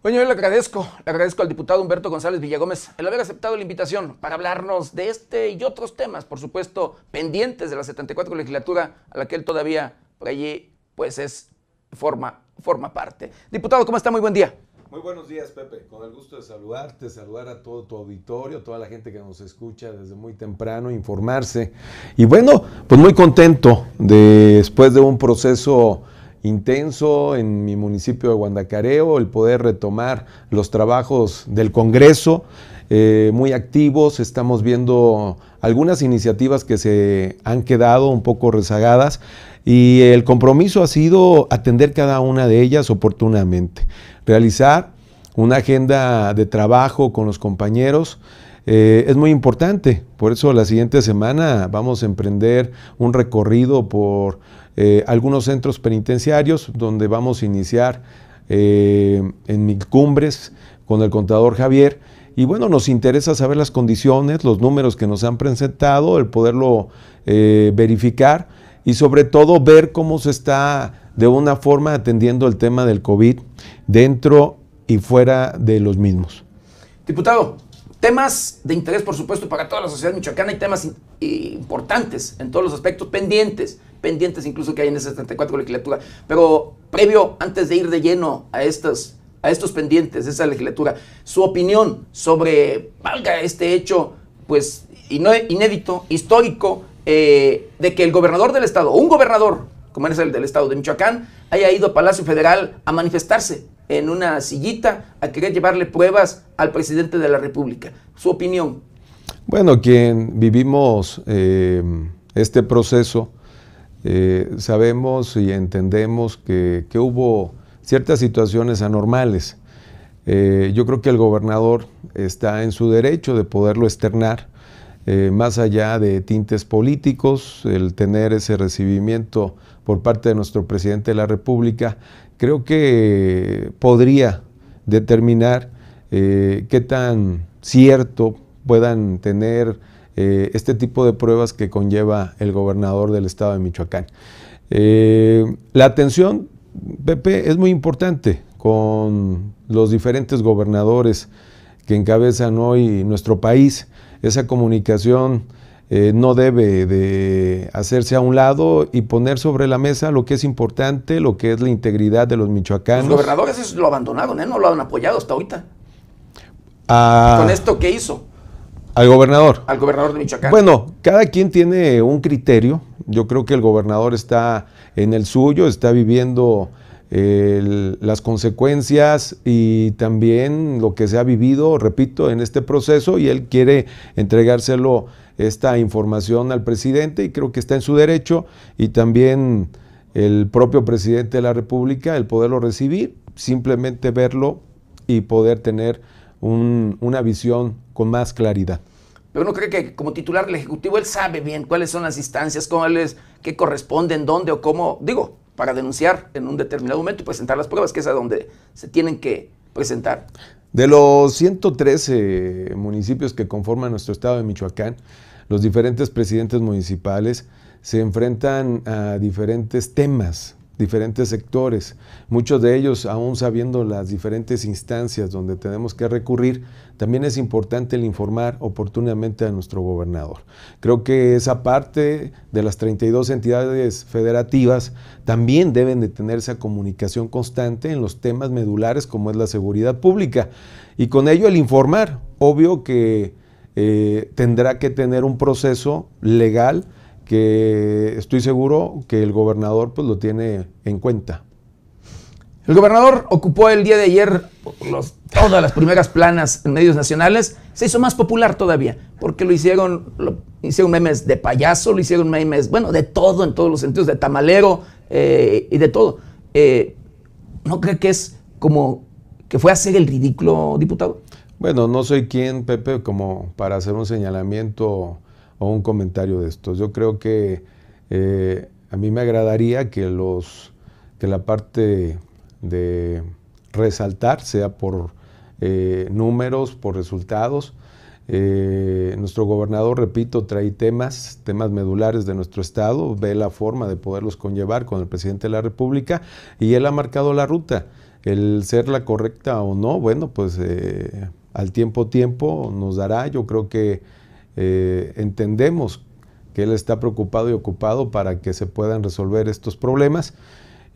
Bueno, yo le agradezco, le agradezco al diputado Humberto González Villagómez el haber aceptado la invitación para hablarnos de este y otros temas, por supuesto, pendientes de la 74 legislatura a la que él todavía por allí pues es forma forma parte. Diputado, ¿cómo está? Muy buen día. Muy buenos días, Pepe. Con el gusto de saludarte, saludar a todo tu auditorio, toda la gente que nos escucha desde muy temprano, informarse. Y bueno, pues muy contento de, después de un proceso intenso en mi municipio de Guandacareo, el poder retomar los trabajos del Congreso, eh, muy activos, estamos viendo algunas iniciativas que se han quedado un poco rezagadas y el compromiso ha sido atender cada una de ellas oportunamente, realizar una agenda de trabajo con los compañeros. Eh, es muy importante, por eso la siguiente semana vamos a emprender un recorrido por eh, algunos centros penitenciarios donde vamos a iniciar eh, en en Cumbres con el contador Javier. Y bueno, nos interesa saber las condiciones, los números que nos han presentado, el poderlo eh, verificar y sobre todo ver cómo se está de una forma atendiendo el tema del COVID dentro y fuera de los mismos. Diputado, temas de interés, por supuesto, para toda la sociedad michoacana y temas importantes en todos los aspectos, pendientes, pendientes incluso que hay en esa 74 legislatura. Pero previo, antes de ir de lleno a estas a estos pendientes de esa legislatura, su opinión sobre, valga, este hecho, pues, inédito, histórico, eh, de que el gobernador del estado, un gobernador, como es el del estado de Michoacán, haya ido a Palacio Federal a manifestarse en una sillita a querer llevarle pruebas al presidente de la República. Su opinión. Bueno, quien vivimos eh, este proceso, eh, sabemos y entendemos que, hubo ciertas situaciones anormales. Eh, yo creo que el gobernador está en su derecho de poderlo externar, más allá de tintes políticos, el tener ese recibimiento por parte de nuestro presidente de la República creo que podría determinar eh, qué tan cierto puedan tener eh, este tipo de pruebas que conlleva el gobernador del estado de Michoacán. Eh, la atención, Pepe, es muy importante con los diferentes gobernadores que encabezan hoy nuestro país, esa comunicación eh, no debe de hacerse a un lado y poner sobre la mesa lo que es importante, lo que es la integridad de los michoacanos. Los gobernadores lo abandonaron, ¿eh? no lo han apoyado hasta ahorita. Ah, ¿Con esto qué hizo? Al gobernador. Al gobernador de Michoacán. Bueno, cada quien tiene un criterio. Yo creo que el gobernador está en el suyo, está viviendo las consecuencias y también lo que se ha vivido, repito, en este proceso y él quiere entregárselo esta información al presidente y creo que está en su derecho y también el propio presidente de la República el poderlo recibir, simplemente verlo y poder tener una visión con más claridad. Pero uno cree que como titular del Ejecutivo él sabe bien cuáles son las instancias, cuáles, qué corresponden, dónde o cómo. Digo, para denunciar en un determinado momento y presentar las pruebas, que es a donde se tienen que presentar. De los 113 municipios que conforman nuestro estado de Michoacán, los diferentes presidentes municipales se enfrentan a diferentes temas diferentes sectores, muchos de ellos aún sabiendo las diferentes instancias donde tenemos que recurrir, también es importante el informar oportunamente a nuestro gobernador. Creo que esa parte de las 32 entidades federativas también deben de tener esa comunicación constante en los temas medulares como es la seguridad pública y con ello el informar, obvio que eh, tendrá que tener un proceso legal que estoy seguro que el gobernador pues lo tiene en cuenta. El gobernador ocupó el día de ayer todas las primeras planas en medios nacionales. Se hizo más popular todavía, porque lo hicieron, hicieron memes de payaso, lo hicieron memes, bueno, de todo, en todos los sentidos, de tamalero eh, y de todo. Eh, ¿No cree que es como que fue a hacer el ridículo, diputado? Bueno, no soy quien, Pepe, como para hacer un señalamiento o un comentario de estos. Yo creo que eh, a mí me agradaría que, los, que la parte de resaltar sea por eh, números, por resultados. Eh, nuestro gobernador, repito, trae temas, temas medulares de nuestro Estado, ve la forma de poderlos conllevar con el presidente de la República y él ha marcado la ruta. El ser la correcta o no, bueno, pues al tiempo tiempo nos dará. Yo creo que eh, entendemos que él está preocupado y ocupado para que se puedan resolver estos problemas.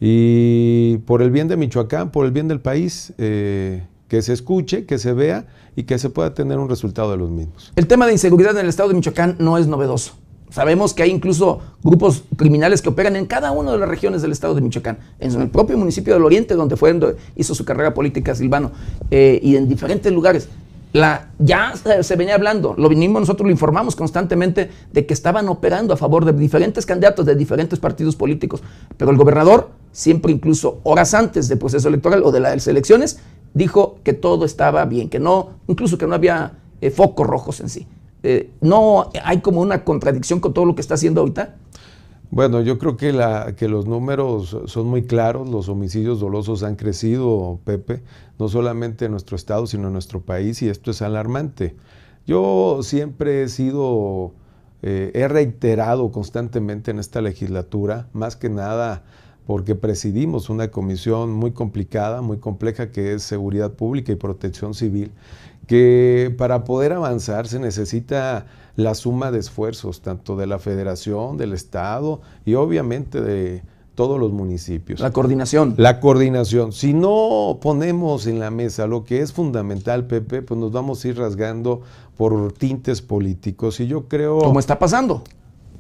Y por el bien de Michoacán, por el bien del país, eh, que se escuche, que se vea y que se pueda tener un resultado de los mismos. El tema de inseguridad en el estado de Michoacán no es novedoso. Sabemos que hay incluso grupos criminales que operan en cada una de las regiones del estado de Michoacán, en el propio municipio del Oriente, donde fue, hizo su carrera política Silvano, eh, y en diferentes lugares ya se, venía hablando, lo vinimos nosotros, lo informamos constantemente de que estaban operando a favor de diferentes candidatos de diferentes partidos políticos. Pero el gobernador, siempre incluso horas antes del proceso electoral o de las elecciones, dijo que todo estaba bien, que no, incluso que no había eh, focos rojos en sí. Eh, no hay como una contradicción con todo lo que está haciendo ahorita. Bueno, yo creo que, la, que los números son muy claros, los homicidios dolosos han crecido, Pepe, no solamente en nuestro estado, sino en nuestro país, y esto es alarmante. Yo siempre he sido, eh, he reiterado constantemente en esta legislatura, más que nada porque presidimos una comisión muy complicada, muy compleja, que es Seguridad Pública y Protección Civil, que para poder avanzar se necesita la suma de esfuerzos, tanto de la federación, del Estado y obviamente de todos los municipios. La coordinación. La coordinación. Si no ponemos en la mesa lo que es fundamental, Pepe, pues nos vamos a ir rasgando por tintes políticos. Y yo creo... cómo está pasando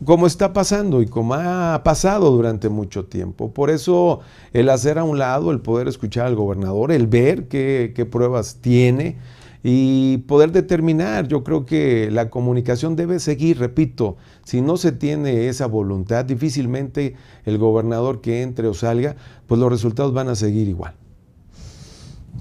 como está pasando y como ha pasado durante mucho tiempo. Por eso el hacer a un lado, el poder escuchar al gobernador, el ver qué, qué pruebas tiene, y poder determinar. Yo creo que la comunicación debe seguir, repito, si no se tiene esa voluntad, difícilmente el gobernador que entre o salga, pues los resultados van a seguir igual.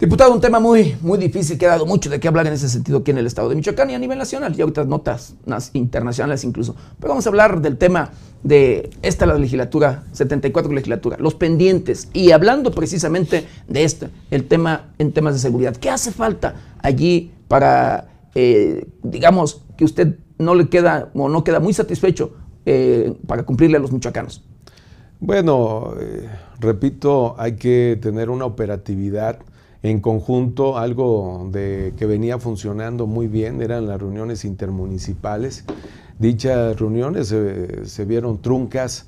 Diputado, un tema muy, muy difícil que ha dado mucho de qué hablar en ese sentido aquí en el estado de Michoacán y a nivel nacional, y otras notas internacionales incluso. Pero vamos a hablar del tema de esta la legislatura, 74 legislatura, los pendientes, y hablando precisamente de este, el tema en temas de seguridad. ¿Qué hace falta allí para, eh, digamos, que usted no le queda o no queda muy satisfecho eh, para cumplirle a los michoacanos? Bueno, eh, repito, hay que tener una operatividad en conjunto algo de, que venía funcionando muy bien, eran las reuniones intermunicipales. Dichas reuniones eh, se vieron truncas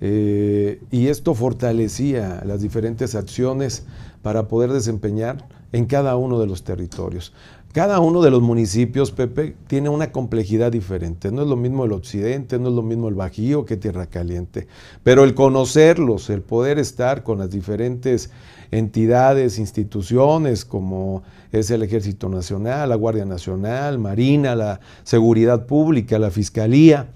eh, y esto fortalecía las diferentes acciones para poder desempeñar en cada uno de los territorios. Cada uno de los municipios, Pepe, tiene una complejidad diferente. No es lo mismo el occidente, no es lo mismo el Bajío que Tierra Caliente. Pero el conocerlos, el poder estar con las diferentes entidades, instituciones, como es el Ejército Nacional, la Guardia Nacional, Marina, la Seguridad Pública, la Fiscalía,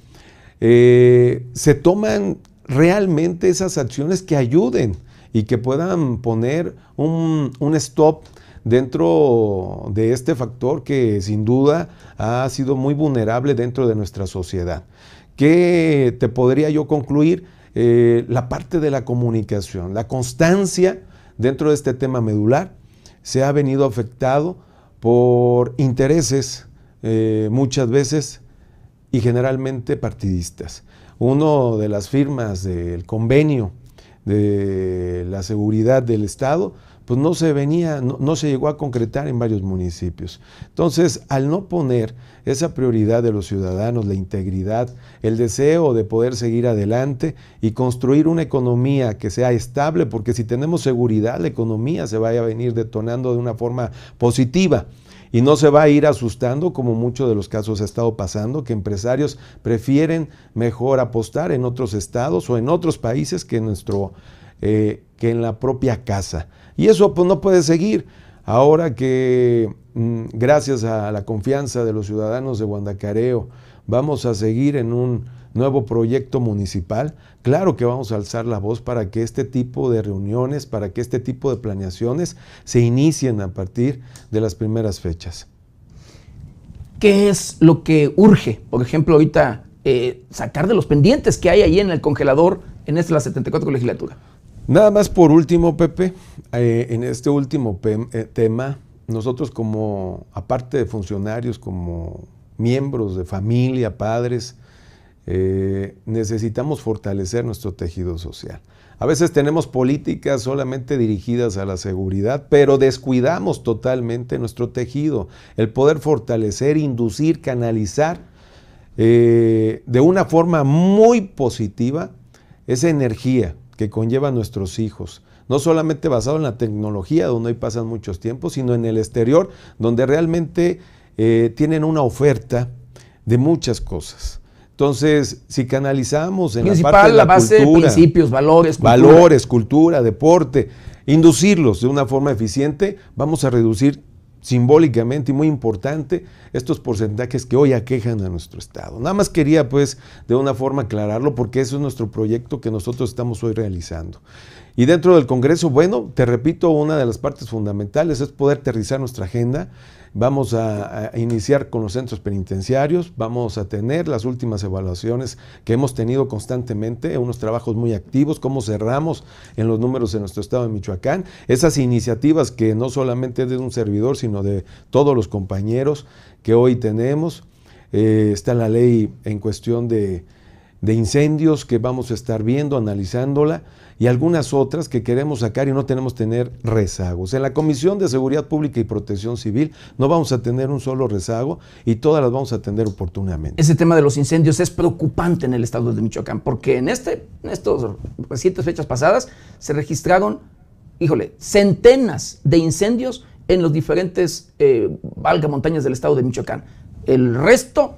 eh, se toman realmente esas acciones que ayuden y que puedan poner un, stop dentro de este factor que sin duda ha sido muy vulnerable dentro de nuestra sociedad. ¿Qué te podría yo concluir? Eh, la parte de la comunicación, la constancia dentro de este tema medular se ha venido afectado por intereses eh, muchas veces y generalmente partidistas. Uno de las firmas del convenio de la seguridad del Estado, pues no se venía, no, se llegó a concretar en varios municipios. Entonces, al no poner esa prioridad de los ciudadanos, la integridad, el deseo de poder seguir adelante y construir una economía que sea estable, porque si tenemos seguridad, la economía se vaya a venir detonando de una forma positiva y no se va a ir asustando como muchos de los casos ha estado pasando, que empresarios prefieren mejor apostar en otros estados o en otros países que, nuestro, eh, que en la propia casa. Y eso pues, no puede seguir. Ahora que mm, gracias a la confianza de los ciudadanos de Guandacareo vamos a seguir en un nuevo proyecto municipal, claro que vamos a alzar la voz para que este tipo de reuniones, para que este tipo de planeaciones se inicien a partir de las primeras fechas. ¿Qué es lo que urge? Por ejemplo, ahorita eh, sacar de los pendientes que hay ahí en el congelador en esta la 74 legislatura. Nada más por último, Pepe, eh, en este último eh, tema, nosotros como, aparte de funcionarios, como miembros de familia, padres, eh, necesitamos fortalecer nuestro tejido social. A veces tenemos políticas solamente dirigidas a la seguridad, pero descuidamos totalmente nuestro tejido, el poder fortalecer, inducir, canalizar de una forma muy positiva esa energía que conlleva nuestros hijos, no solamente basado en la tecnología, donde hoy pasan muchos tiempos, sino en el exterior, donde realmente eh, tienen una oferta de muchas cosas. Entonces, si canalizamos en la parte de la, base de principios, valores, valores, cultura, deporte, inducirlos de una forma eficiente, vamos a reducir simbólicamente y muy importante estos porcentajes que hoy aquejan a nuestro Estado. Nada más quería pues de una forma aclararlo porque eso es nuestro proyecto que nosotros estamos hoy realizando. Y dentro del Congreso, bueno, te repito, una de las partes fundamentales es poder aterrizar nuestra agenda Vamos a, iniciar con los centros penitenciarios, vamos a tener las últimas evaluaciones que hemos tenido constantemente, unos trabajos muy activos, cómo cerramos en los números de nuestro estado de Michoacán, esas iniciativas que no solamente es de un servidor, sino de todos los compañeros que hoy tenemos. Eh, está la ley en cuestión de de incendios que vamos a estar viendo, analizándola, y algunas otras que queremos sacar y no tenemos tener rezagos. En la Comisión de Seguridad Pública y Protección Civil no vamos a tener un solo rezago y todas las vamos a atender oportunamente. Ese tema de los incendios es preocupante en el estado de Michoacán, porque en, este, en estas recientes fechas pasadas se registraron, híjole, centenas de incendios en los diferentes eh, valga montañas del estado de Michoacán. El resto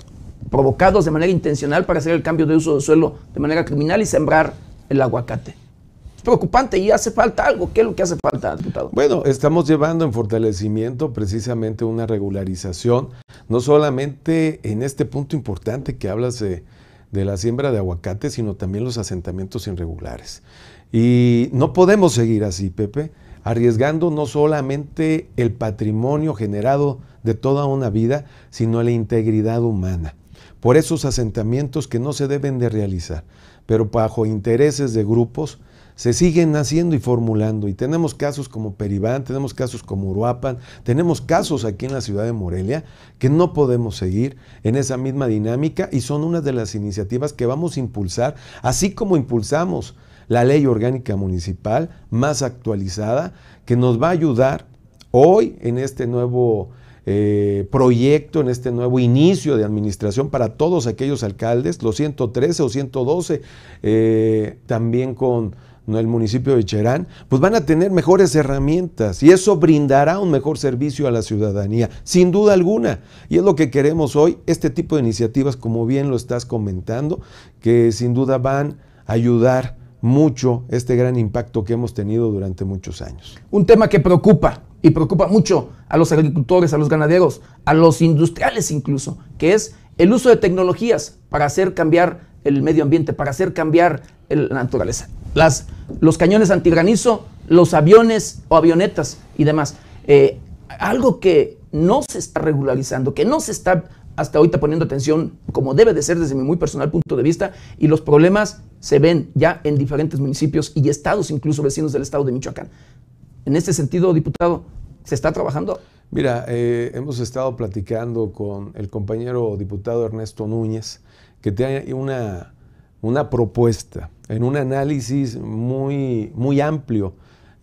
provocados de manera intencional para hacer el cambio de uso de suelo de manera criminal y sembrar el aguacate. Es preocupante y hace falta algo. ¿Qué es lo que hace falta, diputado? Bueno, estamos llevando en fortalecimiento precisamente una regularización, no solamente en este punto importante que hablas de, la siembra de aguacate, sino también los asentamientos irregulares. Y no podemos seguir así, Pepe, arriesgando no solamente el patrimonio generado de toda una vida, sino la integridad humana por esos asentamientos que no se deben de realizar, pero bajo intereses de grupos se siguen haciendo y formulando. Y tenemos casos como Peribán, tenemos casos como Uruapan, tenemos casos aquí en la ciudad de Morelia que no podemos seguir en esa misma dinámica y son una de las iniciativas que vamos a impulsar, así como impulsamos la ley orgánica municipal más actualizada que nos va a ayudar hoy en este nuevo eh, proyecto, en este nuevo inicio de administración para todos aquellos alcaldes, los 113 o 112, eh, también con el municipio de Cherán, pues van a tener mejores herramientas y eso brindará un mejor servicio a la ciudadanía, sin duda alguna. Y es lo que queremos hoy, este tipo de iniciativas, como bien lo estás comentando, que sin duda van a ayudar mucho este gran impacto que hemos tenido durante muchos años. Un tema que preocupa, y preocupa mucho a los agricultores, a los ganaderos, a los industriales incluso, que es el uso de tecnologías para hacer cambiar el medio ambiente, para hacer cambiar la naturaleza. Las, los cañones antigranizo, los aviones o avionetas y demás. Eh, algo que no se está regularizando, que no se está hasta ahorita poniendo atención como debe de ser desde mi muy personal punto de vista y los problemas se ven ya en diferentes municipios y estados, incluso vecinos del estado de Michoacán. En este sentido, diputado, ¿se está trabajando? Mira, eh, hemos estado platicando con el compañero diputado Ernesto Núñez, que tiene una, una propuesta en un análisis muy, muy amplio,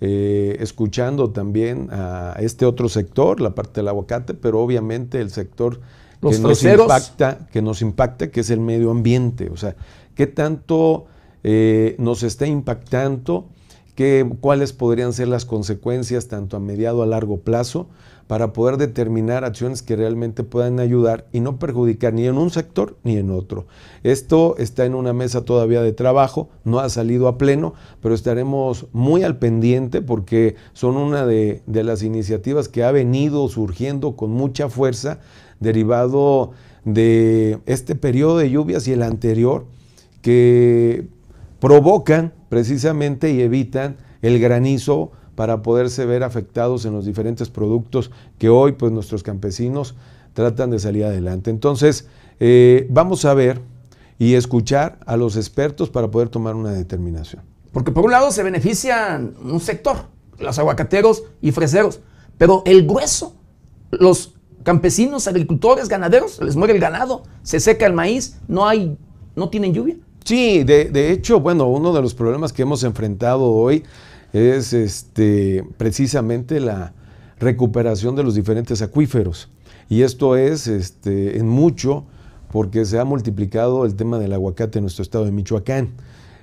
eh, escuchando también a este otro sector, la parte del aguacate, pero obviamente el sector que, nos impacta, que nos impacta, que es el medio ambiente. O sea, ¿qué tanto eh, nos está impactando? cuáles podrían ser las consecuencias tanto a mediado a largo plazo para poder determinar acciones que realmente puedan ayudar y no perjudicar ni en un sector ni en otro. Esto está en una mesa todavía de trabajo, no ha salido a pleno, pero estaremos muy al pendiente porque son una de, de las iniciativas que ha venido surgiendo con mucha fuerza derivado de este periodo de lluvias y el anterior que provocan precisamente y evitan el granizo para poderse ver afectados en los diferentes productos que hoy pues nuestros campesinos tratan de salir adelante. Entonces, eh, vamos a ver y escuchar a los expertos para poder tomar una determinación. Porque por un lado se benefician un sector, los aguacateros y freseros, pero el grueso, los campesinos, agricultores, ganaderos, les muere el ganado, se seca el maíz, no hay, no tienen lluvia. Sí, de, de hecho, bueno, uno de los problemas que hemos enfrentado hoy es este, precisamente la recuperación de los diferentes acuíferos. Y esto es este, en mucho porque se ha multiplicado el tema del aguacate en nuestro estado de Michoacán.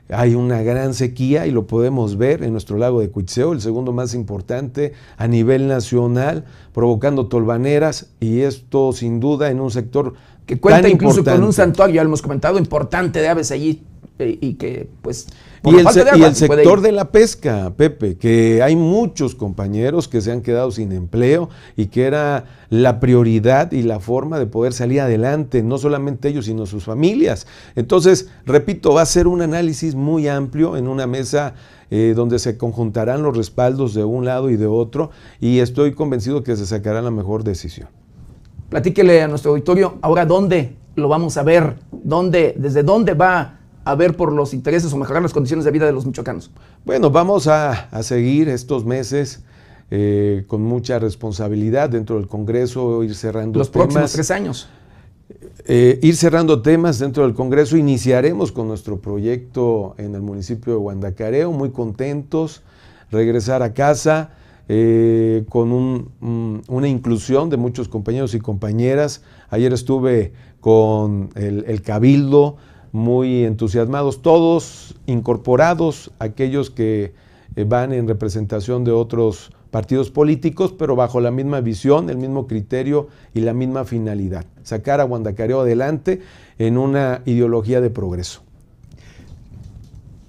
Hay una gran sequía y lo podemos ver en nuestro lago de Cuitzeo, el segundo más importante a nivel nacional, provocando tolvaneras y esto sin duda en un sector que cuenta incluso con un santuario, ya lo hemos comentado, importante de aves allí y que pues... y, el, sector de la pesca, Pepe, que hay muchos compañeros que se han quedado sin empleo y que era la prioridad y la forma de poder salir adelante, no solamente ellos, sino sus familias. Entonces, repito, va a ser un análisis muy amplio en una mesa eh, donde se conjuntarán los respaldos de un lado y de otro y estoy convencido que se sacará la mejor decisión. Platíquele a nuestro auditorio ahora dónde lo vamos a ver, dónde, desde dónde va a ver por los intereses o mejorar las condiciones de vida de los michoacanos? Bueno, vamos a, seguir estos meses. Eh, con mucha responsabilidad dentro del Congreso, ir cerrando los próximos tres años. Eh, ir cerrando temas dentro del Congreso. Iniciaremos con nuestro proyecto en el municipio de Guandacareo, muy contentos, regresar a casa eh, con mm, una inclusión de muchos compañeros y compañeras. Ayer estuve con el Cabildo, muy entusiasmados, todos incorporados, aquellos que eh, van en representación de otros partidos políticos, pero bajo la misma visión, el mismo criterio y la misma finalidad, sacar a Guandacareo adelante en una ideología de progreso.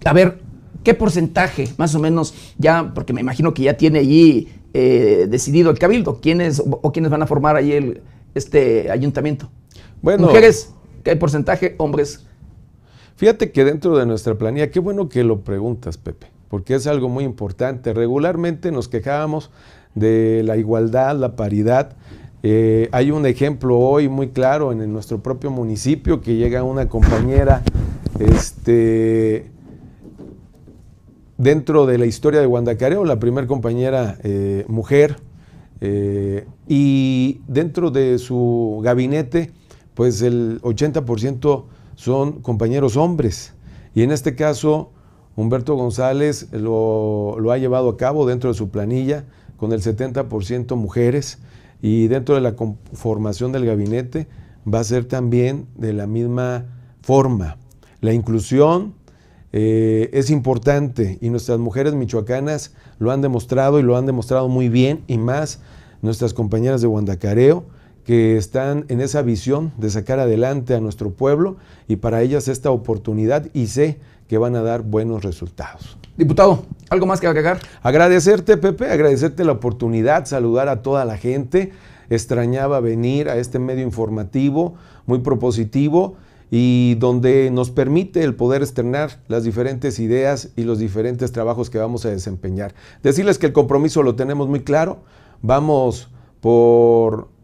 A ver, ¿qué porcentaje más o menos ya, porque me imagino que ya tiene allí eh, decidido el cabildo, quiénes o quiénes van a formar allí el, este ayuntamiento? Bueno, ¿Mujeres? ¿Qué porcentaje? ¿Hombres? Fíjate que dentro de nuestra planilla, qué bueno que lo preguntas, Pepe, porque es algo muy importante. Regularmente nos quejábamos de la igualdad, la paridad. Eh, hay un ejemplo hoy muy claro en, nuestro propio municipio que llega una compañera este, dentro de la historia de Guandacareo, la primera compañera eh, mujer, eh, y dentro de su gabinete, pues el 80% son compañeros hombres. Y en este caso, Humberto González lo, ha llevado a cabo dentro de su planilla con el 70% mujeres y dentro de la conformación del gabinete va a ser también de la misma forma. La inclusión eh, es importante y nuestras mujeres michoacanas lo han demostrado y lo han demostrado muy bien y más nuestras compañeras de Guandacareo que están en esa visión de sacar adelante a nuestro pueblo y para ellas esta oportunidad y sé que van a dar buenos resultados. Diputado, ¿algo más que agregar? Agradecerte, Pepe, agradecerte la oportunidad, saludar a toda la gente. Extrañaba venir a este medio informativo, muy propositivo y donde nos permite el poder externar las diferentes ideas y los diferentes trabajos que vamos a desempeñar. Decirles que el compromiso lo tenemos muy claro, vamos por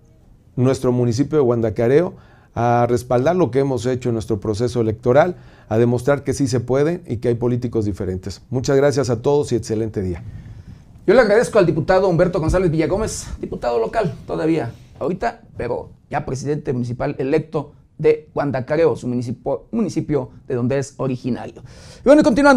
nuestro municipio de Guandacareo a respaldar lo que hemos hecho en nuestro proceso electoral, a demostrar que sí se puede y que hay políticos diferentes. Muchas gracias a todos y excelente día. Yo le agradezco al diputado Humberto González Villagómez, diputado local todavía, ahorita, pero ya presidente municipal electo de Guandacareo, su municipio, municipio de donde es originario. Y bueno, continuando.